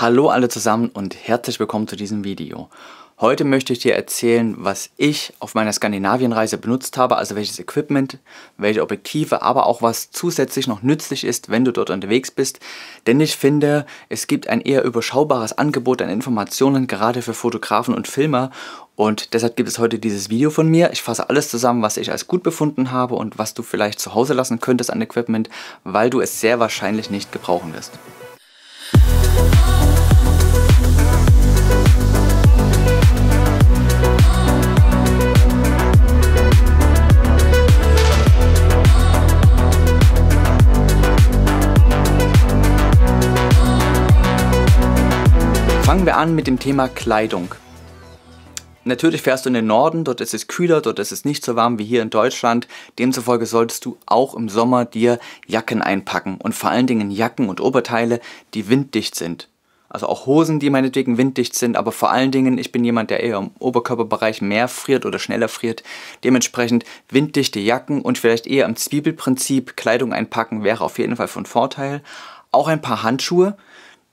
Hallo alle zusammen und herzlich willkommen zu diesem Video. Heute möchte ich dir erzählen, was ich auf meiner Skandinavienreise benutzt habe, also welches Equipment, welche Objektive, aber auch was zusätzlich noch nützlich ist, wenn du dort unterwegs bist. Denn ich finde, es gibt ein eher überschaubares Angebot an Informationen, gerade für Fotografen und Filmer. Und deshalb gibt es heute dieses Video von mir. Ich fasse alles zusammen, was ich als gut befunden habe und was du vielleicht zu Hause lassen könntest an Equipment, weil du es sehr wahrscheinlich nicht gebrauchen wirst. wir an mit dem Thema Kleidung. Natürlich fährst du in den Norden, dort ist es kühler, dort ist es nicht so warm wie hier in Deutschland. Demzufolge solltest du auch im Sommer dir Jacken einpacken und vor allen Dingen Jacken und Oberteile, die winddicht sind. Also auch Hosen, die meinetwegen winddicht sind, aber vor allen Dingen, ich bin jemand, der eher im Oberkörperbereich mehr friert oder schneller friert. Dementsprechend winddichte Jacken und vielleicht eher im Zwiebelprinzip Kleidung einpacken wäre auf jeden Fall von Vorteil. Auch ein paar Handschuhe,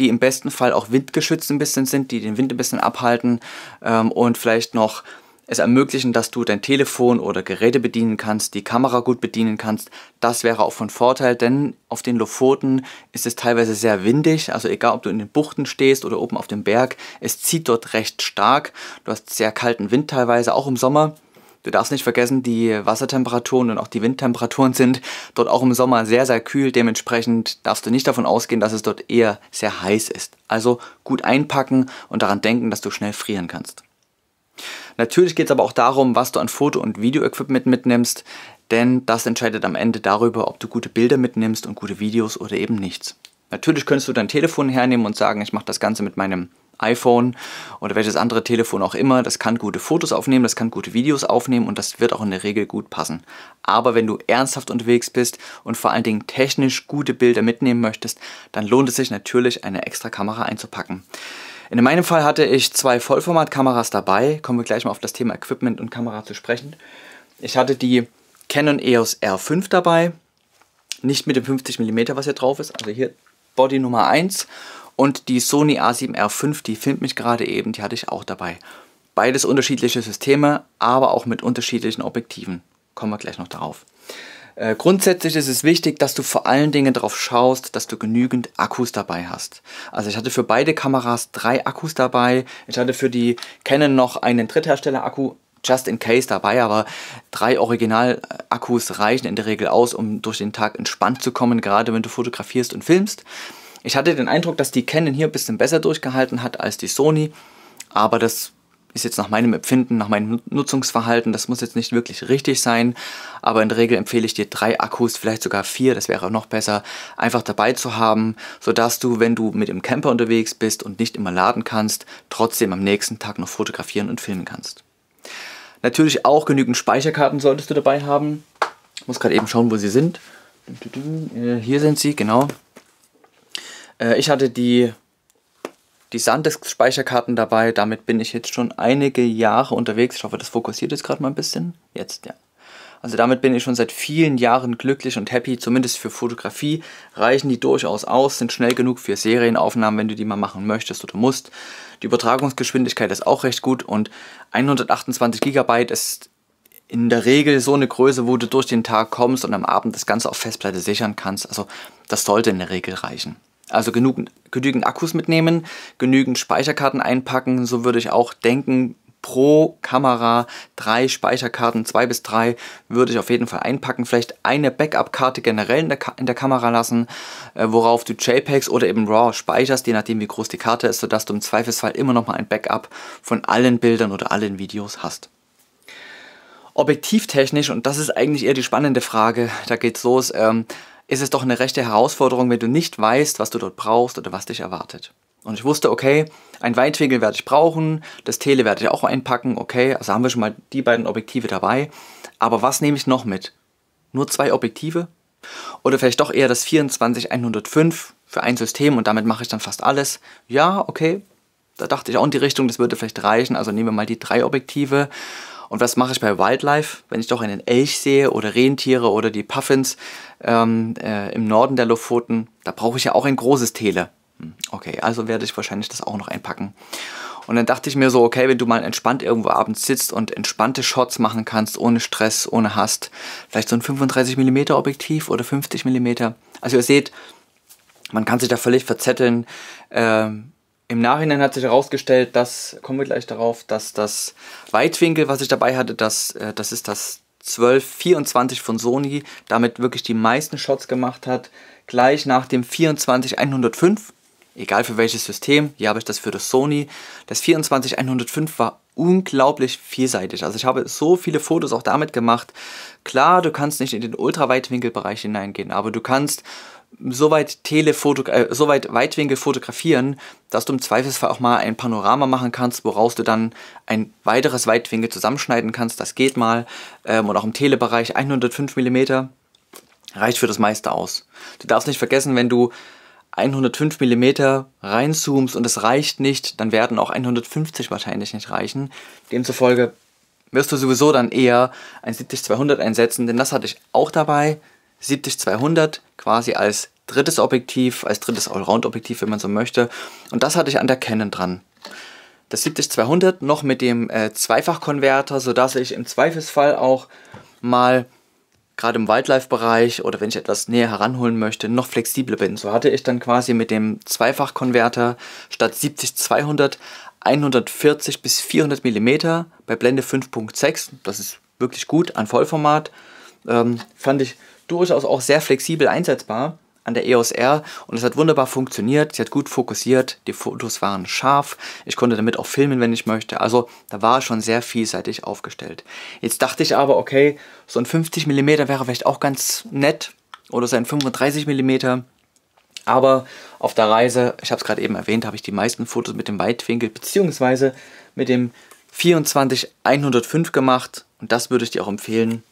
die im besten Fall auch windgeschützt ein bisschen sind, die den Wind ein bisschen abhalten ähm, und vielleicht noch es ermöglichen, dass du dein Telefon oder Geräte bedienen kannst, die Kamera gut bedienen kannst. Das wäre auch von Vorteil, denn auf den Lofoten ist es teilweise sehr windig. Also egal, ob du in den Buchten stehst oder oben auf dem Berg, es zieht dort recht stark. Du hast sehr kalten Wind teilweise, auch im Sommer. Du darfst nicht vergessen, die Wassertemperaturen und auch die Windtemperaturen sind dort auch im Sommer sehr, sehr kühl. Dementsprechend darfst du nicht davon ausgehen, dass es dort eher sehr heiß ist. Also gut einpacken und daran denken, dass du schnell frieren kannst. Natürlich geht es aber auch darum, was du an Foto- und Videoequipment mitnimmst, denn das entscheidet am Ende darüber, ob du gute Bilder mitnimmst und gute Videos oder eben nichts. Natürlich könntest du dein Telefon hernehmen und sagen, ich mache das Ganze mit meinem iPhone oder welches andere Telefon auch immer, das kann gute Fotos aufnehmen, das kann gute Videos aufnehmen und das wird auch in der Regel gut passen. Aber wenn du ernsthaft unterwegs bist und vor allen Dingen technisch gute Bilder mitnehmen möchtest, dann lohnt es sich natürlich, eine extra Kamera einzupacken. In meinem Fall hatte ich zwei Vollformatkameras dabei. Kommen wir gleich mal auf das Thema Equipment und Kamera zu sprechen. Ich hatte die Canon EOS R5 dabei. Nicht mit dem 50mm, was hier drauf ist. Also hier Body Nummer 1 und die Sony A7R5, die filmt mich gerade eben, die hatte ich auch dabei. Beides unterschiedliche Systeme, aber auch mit unterschiedlichen Objektiven. Kommen wir gleich noch darauf. Äh, grundsätzlich ist es wichtig, dass du vor allen Dingen darauf schaust, dass du genügend Akkus dabei hast. Also ich hatte für beide Kameras drei Akkus dabei. Ich hatte für die Canon noch einen Dritthersteller-Akku, just in case dabei, aber drei Original-Akkus reichen in der Regel aus, um durch den Tag entspannt zu kommen, gerade wenn du fotografierst und filmst. Ich hatte den Eindruck, dass die Canon hier ein bisschen besser durchgehalten hat als die Sony, aber das ist jetzt nach meinem Empfinden, nach meinem Nutzungsverhalten, das muss jetzt nicht wirklich richtig sein, aber in der Regel empfehle ich dir drei Akkus, vielleicht sogar vier, das wäre noch besser, einfach dabei zu haben, sodass du, wenn du mit dem Camper unterwegs bist und nicht immer laden kannst, trotzdem am nächsten Tag noch fotografieren und filmen kannst. Natürlich auch genügend Speicherkarten solltest du dabei haben. Ich muss gerade eben schauen, wo sie sind. Äh, hier sind sie, genau. Äh, ich hatte die, die SanDisk-Speicherkarten dabei. Damit bin ich jetzt schon einige Jahre unterwegs. Ich hoffe, das fokussiert jetzt gerade mal ein bisschen. Jetzt, ja. Also damit bin ich schon seit vielen Jahren glücklich und happy, zumindest für Fotografie. Reichen die durchaus aus, sind schnell genug für Serienaufnahmen, wenn du die mal machen möchtest oder musst. Die Übertragungsgeschwindigkeit ist auch recht gut und 128 GB ist in der Regel so eine Größe, wo du durch den Tag kommst und am Abend das Ganze auf Festplatte sichern kannst. Also das sollte in der Regel reichen. Also genügend, genügend Akkus mitnehmen, genügend Speicherkarten einpacken. So würde ich auch denken, pro Kamera drei Speicherkarten, zwei bis drei, würde ich auf jeden Fall einpacken. Vielleicht eine Backup-Karte generell in der, Ka in der Kamera lassen, äh, worauf du JPEGs oder eben RAW speicherst, je nachdem wie groß die Karte ist, sodass du im Zweifelsfall immer nochmal ein Backup von allen Bildern oder allen Videos hast. Objektivtechnisch, und das ist eigentlich eher die spannende Frage, da geht es los, ähm, ist es doch eine rechte Herausforderung, wenn du nicht weißt, was du dort brauchst oder was dich erwartet. Und ich wusste, okay, ein Weitwinkel werde ich brauchen, das Tele werde ich auch einpacken, okay, also haben wir schon mal die beiden Objektive dabei. Aber was nehme ich noch mit? Nur zwei Objektive? Oder vielleicht doch eher das 24-105 für ein System und damit mache ich dann fast alles. Ja, okay, da dachte ich auch in die Richtung, das würde vielleicht reichen, also nehmen wir mal die drei Objektive und was mache ich bei Wildlife, wenn ich doch einen Elch sehe oder Rentiere oder die Puffins ähm, äh, im Norden der Lofoten? Da brauche ich ja auch ein großes Tele. Hm, okay, also werde ich wahrscheinlich das auch noch einpacken. Und dann dachte ich mir so, okay, wenn du mal entspannt irgendwo abends sitzt und entspannte Shots machen kannst, ohne Stress, ohne Hast, vielleicht so ein 35 mm Objektiv oder 50 mm. Also ihr seht, man kann sich da völlig verzetteln. Ähm, im Nachhinein hat sich herausgestellt, dass, kommen wir gleich darauf, dass das Weitwinkel, was ich dabei hatte, das, äh, das ist das 1224 von Sony, damit wirklich die meisten Shots gemacht hat. Gleich nach dem 24105, egal für welches System, hier habe ich das für das Sony. Das 24105 war unglaublich vielseitig. Also ich habe so viele Fotos auch damit gemacht. Klar, du kannst nicht in den ultraweitwinkelbereich hineingehen, aber du kannst soweit Telefoto, äh, soweit Weitwinkel fotografieren, dass du im Zweifelsfall auch mal ein Panorama machen kannst, woraus du dann ein weiteres Weitwinkel zusammenschneiden kannst. Das geht mal. Ähm, und auch im Telebereich 105 mm reicht für das meiste aus. Du darfst nicht vergessen, wenn du 105 mm reinzoomst und es reicht nicht, dann werden auch 150 wahrscheinlich nicht reichen. Demzufolge wirst du sowieso dann eher ein 70-200 einsetzen, denn das hatte ich auch dabei. 70-200 quasi als drittes Objektiv, als drittes Allround-Objektiv, wenn man so möchte. Und das hatte ich an der Canon dran. Das 70-200 noch mit dem äh, Zweifachkonverter, sodass ich im Zweifelsfall auch mal gerade im Wildlife-Bereich oder wenn ich etwas näher heranholen möchte, noch flexibler bin. So hatte ich dann quasi mit dem Zweifachkonverter statt 70-200 140 bis 400 mm bei Blende 5.6. Das ist wirklich gut an Vollformat. Ähm, fand ich durchaus auch sehr flexibel einsetzbar an der EOS R und es hat wunderbar funktioniert. Sie hat gut fokussiert, die Fotos waren scharf. Ich konnte damit auch filmen, wenn ich möchte. Also da war schon sehr vielseitig aufgestellt. Jetzt dachte ich aber, okay, so ein 50 mm wäre vielleicht auch ganz nett oder so ein 35 mm. Aber auf der Reise, ich habe es gerade eben erwähnt, habe ich die meisten Fotos mit dem Weitwinkel bzw. mit dem 24 105 gemacht und das würde ich dir auch empfehlen,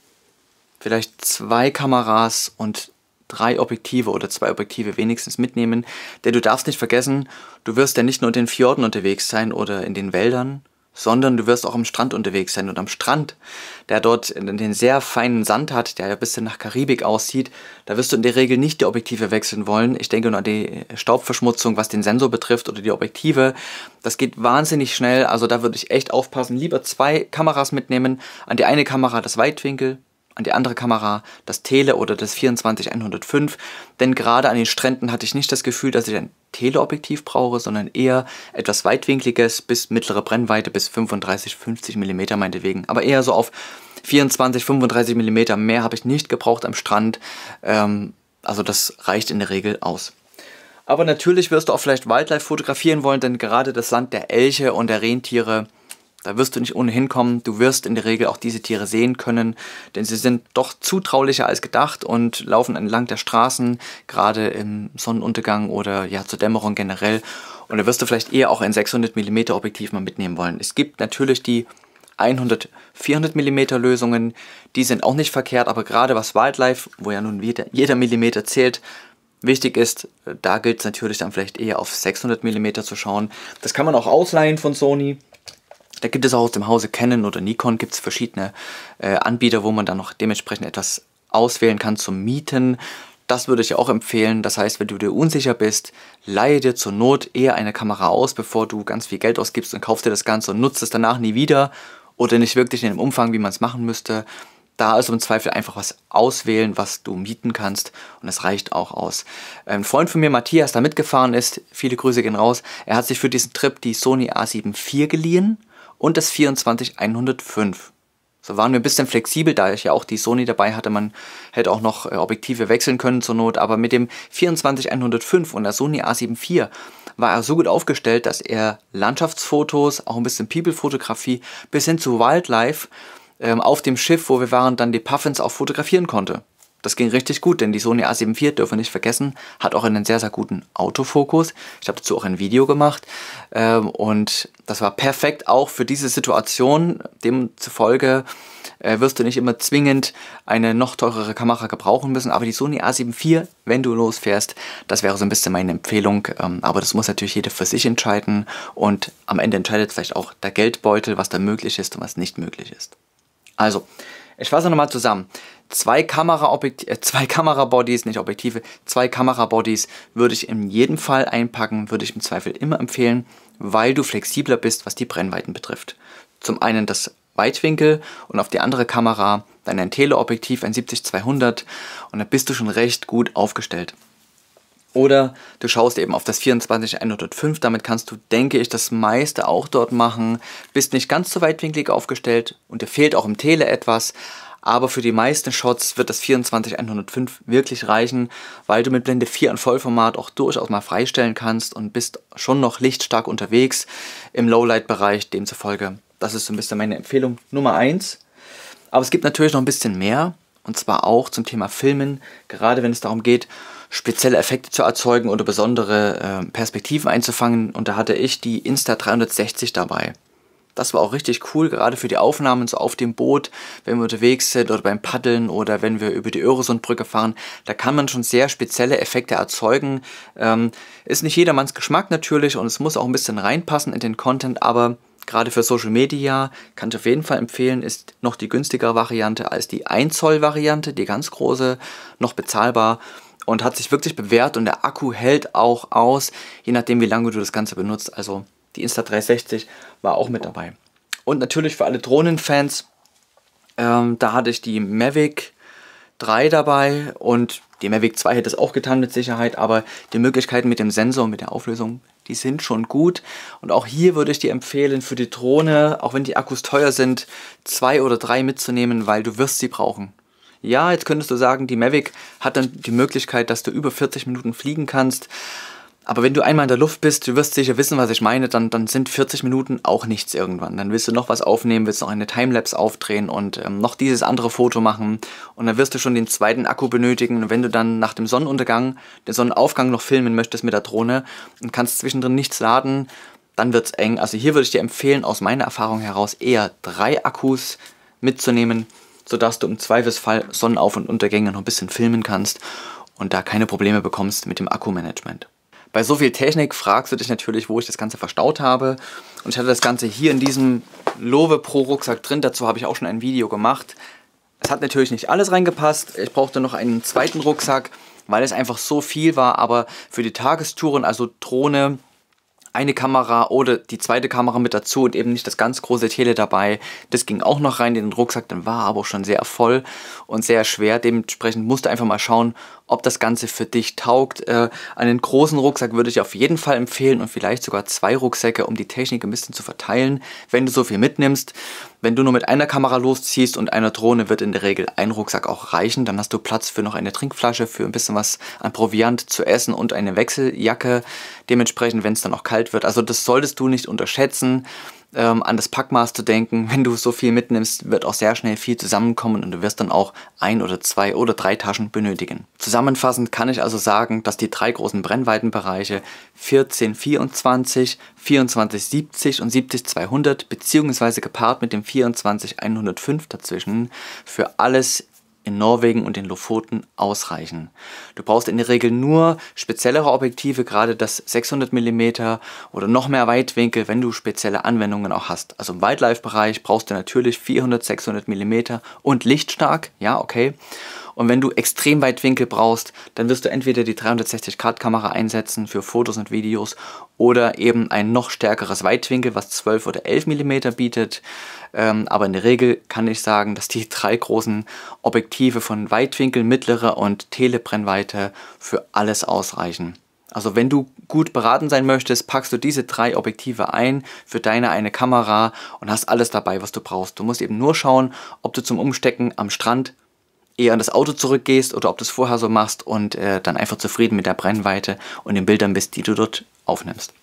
vielleicht zwei Kameras und drei Objektive oder zwei Objektive wenigstens mitnehmen. Denn du darfst nicht vergessen, du wirst ja nicht nur in den Fjorden unterwegs sein oder in den Wäldern, sondern du wirst auch am Strand unterwegs sein. Und am Strand, der dort den sehr feinen Sand hat, der ja ein bisschen nach Karibik aussieht, da wirst du in der Regel nicht die Objektive wechseln wollen. Ich denke nur an die Staubverschmutzung, was den Sensor betrifft oder die Objektive. Das geht wahnsinnig schnell, also da würde ich echt aufpassen. Lieber zwei Kameras mitnehmen. An die eine Kamera das Weitwinkel, an die andere Kamera, das Tele oder das 24105. denn gerade an den Stränden hatte ich nicht das Gefühl, dass ich ein Teleobjektiv brauche, sondern eher etwas weitwinkliges bis mittlere Brennweite bis 35, 50 mm meinetwegen, aber eher so auf 24, 35 mm mehr habe ich nicht gebraucht am Strand, ähm, also das reicht in der Regel aus. Aber natürlich wirst du auch vielleicht Wildlife fotografieren wollen, denn gerade das Land der Elche und der Rentiere da wirst du nicht ohnehin kommen. Du wirst in der Regel auch diese Tiere sehen können, denn sie sind doch zutraulicher als gedacht und laufen entlang der Straßen, gerade im Sonnenuntergang oder ja zur Dämmerung generell. Und da wirst du vielleicht eher auch ein 600 mm Objektiv mal mitnehmen wollen. Es gibt natürlich die 100, 400 mm Lösungen, die sind auch nicht verkehrt, aber gerade was Wildlife, wo ja nun jeder, jeder Millimeter zählt, Wichtig ist, da gilt es natürlich dann vielleicht eher auf 600 mm zu schauen. Das kann man auch ausleihen von Sony. Da gibt es auch aus dem Hause Canon oder Nikon gibt es verschiedene äh, Anbieter, wo man dann noch dementsprechend etwas auswählen kann zum Mieten. Das würde ich auch empfehlen. Das heißt, wenn du dir unsicher bist, leihe dir zur Not eher eine Kamera aus, bevor du ganz viel Geld ausgibst und kaufst dir das Ganze und nutzt es danach nie wieder oder nicht wirklich in dem Umfang, wie man es machen müsste. Da also im Zweifel einfach was auswählen, was du mieten kannst und es reicht auch aus. Ein Freund von mir, Matthias, da mitgefahren ist, viele Grüße gehen raus, er hat sich für diesen Trip die Sony A7 IV geliehen und das 24105. So waren wir ein bisschen flexibel, da ich ja auch die Sony dabei hatte, man hätte auch noch äh, Objektive wechseln können zur Not, aber mit dem 24105 und der Sony a 74 war er so gut aufgestellt, dass er Landschaftsfotos, auch ein bisschen People-Fotografie bis hin zu Wildlife ähm, auf dem Schiff, wo wir waren, dann die Puffins auch fotografieren konnte. Das ging richtig gut, denn die Sony A7 IV, dürfen wir nicht vergessen, hat auch einen sehr, sehr guten Autofokus. Ich habe dazu auch ein Video gemacht ähm, und das war perfekt auch für diese Situation. Demzufolge äh, wirst du nicht immer zwingend eine noch teurere Kamera gebrauchen müssen, aber die Sony A7 IV, wenn du losfährst, das wäre so ein bisschen meine Empfehlung. Ähm, aber das muss natürlich jeder für sich entscheiden und am Ende entscheidet vielleicht auch der Geldbeutel, was da möglich ist und was nicht möglich ist. Also, ich fasse nochmal zusammen. Zwei kamera äh, zwei Kamerabodies, nicht Objektive, zwei Kamerabodies würde ich in jedem Fall einpacken, würde ich im Zweifel immer empfehlen, weil du flexibler bist, was die Brennweiten betrifft. Zum einen das Weitwinkel und auf die andere Kamera dann ein Teleobjektiv, ein 70-200 und dann bist du schon recht gut aufgestellt. Oder du schaust eben auf das 24105, damit kannst du, denke ich, das meiste auch dort machen, bist nicht ganz so weitwinklig aufgestellt und dir fehlt auch im Tele etwas, aber für die meisten Shots wird das 24105 wirklich reichen, weil du mit Blende 4 und Vollformat auch durchaus mal freistellen kannst und bist schon noch lichtstark unterwegs im Lowlight-Bereich demzufolge. Das ist so ein bisschen meine Empfehlung Nummer 1. Aber es gibt natürlich noch ein bisschen mehr und zwar auch zum Thema Filmen, gerade wenn es darum geht, spezielle Effekte zu erzeugen oder besondere äh, Perspektiven einzufangen. Und da hatte ich die Insta360 dabei. Das war auch richtig cool, gerade für die Aufnahmen so auf dem Boot, wenn wir unterwegs sind oder beim Paddeln oder wenn wir über die Öresundbrücke fahren. Da kann man schon sehr spezielle Effekte erzeugen. Ähm, ist nicht jedermanns Geschmack natürlich und es muss auch ein bisschen reinpassen in den Content, aber gerade für Social Media kann ich auf jeden Fall empfehlen, ist noch die günstigere Variante als die 1 Zoll Variante, die ganz große, noch bezahlbar und hat sich wirklich bewährt und der Akku hält auch aus, je nachdem wie lange du das Ganze benutzt. Also die Insta360 war auch mit dabei. Und natürlich für alle Drohnenfans, ähm, da hatte ich die Mavic 3 dabei und die Mavic 2 hätte es auch getan mit Sicherheit, aber die Möglichkeiten mit dem Sensor und mit der Auflösung, die sind schon gut. Und auch hier würde ich dir empfehlen, für die Drohne, auch wenn die Akkus teuer sind, zwei oder drei mitzunehmen, weil du wirst sie brauchen. Ja, jetzt könntest du sagen, die Mavic hat dann die Möglichkeit, dass du über 40 Minuten fliegen kannst. Aber wenn du einmal in der Luft bist, du wirst sicher wissen, was ich meine, dann, dann sind 40 Minuten auch nichts irgendwann. Dann willst du noch was aufnehmen, willst noch eine Timelapse aufdrehen und ähm, noch dieses andere Foto machen. Und dann wirst du schon den zweiten Akku benötigen. Und wenn du dann nach dem Sonnenuntergang, den Sonnenaufgang noch filmen möchtest mit der Drohne und kannst zwischendrin nichts laden, dann wird es eng. Also hier würde ich dir empfehlen, aus meiner Erfahrung heraus eher drei Akkus mitzunehmen sodass du im Zweifelsfall Sonnenauf- und Untergänge noch ein bisschen filmen kannst und da keine Probleme bekommst mit dem Akkumanagement. Bei so viel Technik fragst du dich natürlich, wo ich das Ganze verstaut habe. Und ich hatte das Ganze hier in diesem Love Pro Rucksack drin. Dazu habe ich auch schon ein Video gemacht. Es hat natürlich nicht alles reingepasst. Ich brauchte noch einen zweiten Rucksack, weil es einfach so viel war. Aber für die Tagestouren, also Drohne, eine Kamera oder die zweite Kamera mit dazu und eben nicht das ganz große Tele dabei. Das ging auch noch rein in den Rucksack, dann war aber schon sehr voll und sehr schwer. Dementsprechend musste einfach mal schauen, ob das Ganze für dich taugt. Äh, einen großen Rucksack würde ich auf jeden Fall empfehlen und vielleicht sogar zwei Rucksäcke, um die Technik ein bisschen zu verteilen, wenn du so viel mitnimmst. Wenn du nur mit einer Kamera losziehst und einer Drohne, wird in der Regel ein Rucksack auch reichen. Dann hast du Platz für noch eine Trinkflasche, für ein bisschen was an Proviant zu essen und eine Wechseljacke. Dementsprechend, wenn es dann auch kalt wird. Also das solltest du nicht unterschätzen ähm, an das Packmaß zu denken. Wenn du so viel mitnimmst, wird auch sehr schnell viel zusammenkommen und du wirst dann auch ein oder zwei oder drei Taschen benötigen. Zusammenfassend kann ich also sagen, dass die drei großen Brennweitenbereiche 1424, 2470 und 70200 beziehungsweise gepaart mit dem 24105 dazwischen für alles in Norwegen und den Lofoten ausreichen. Du brauchst in der Regel nur speziellere Objektive, gerade das 600 mm oder noch mehr Weitwinkel, wenn du spezielle Anwendungen auch hast. Also im Wildlife-Bereich brauchst du natürlich 400, 600 mm und lichtstark, ja, okay. Und wenn du extrem Weitwinkel brauchst, dann wirst du entweder die 360-Grad-Kamera einsetzen für Fotos und Videos oder eben ein noch stärkeres Weitwinkel, was 12 oder 11 mm bietet. Ähm, aber in der Regel kann ich sagen, dass die drei großen Objektive von Weitwinkel, mittlere und Telebrennweite für alles ausreichen. Also wenn du gut beraten sein möchtest, packst du diese drei Objektive ein für deine eine Kamera und hast alles dabei, was du brauchst. Du musst eben nur schauen, ob du zum Umstecken am Strand eher an das Auto zurückgehst oder ob du es vorher so machst und äh, dann einfach zufrieden mit der Brennweite und den Bildern bist, die du dort aufnimmst.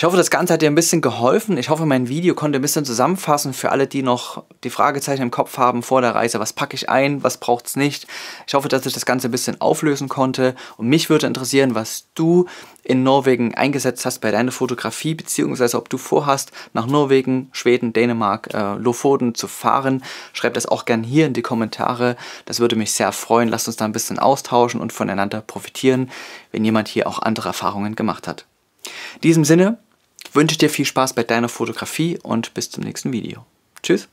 Ich hoffe, das Ganze hat dir ein bisschen geholfen. Ich hoffe, mein Video konnte ein bisschen zusammenfassen für alle, die noch die Fragezeichen im Kopf haben vor der Reise. Was packe ich ein? Was braucht es nicht? Ich hoffe, dass ich das Ganze ein bisschen auflösen konnte. Und mich würde interessieren, was du in Norwegen eingesetzt hast bei deiner Fotografie, beziehungsweise ob du vorhast, nach Norwegen, Schweden, Dänemark, äh, Lofoten zu fahren. Schreib das auch gerne hier in die Kommentare. Das würde mich sehr freuen. Lasst uns da ein bisschen austauschen und voneinander profitieren, wenn jemand hier auch andere Erfahrungen gemacht hat. In diesem Sinne, wünsche dir viel Spaß bei deiner Fotografie und bis zum nächsten Video. Tschüss!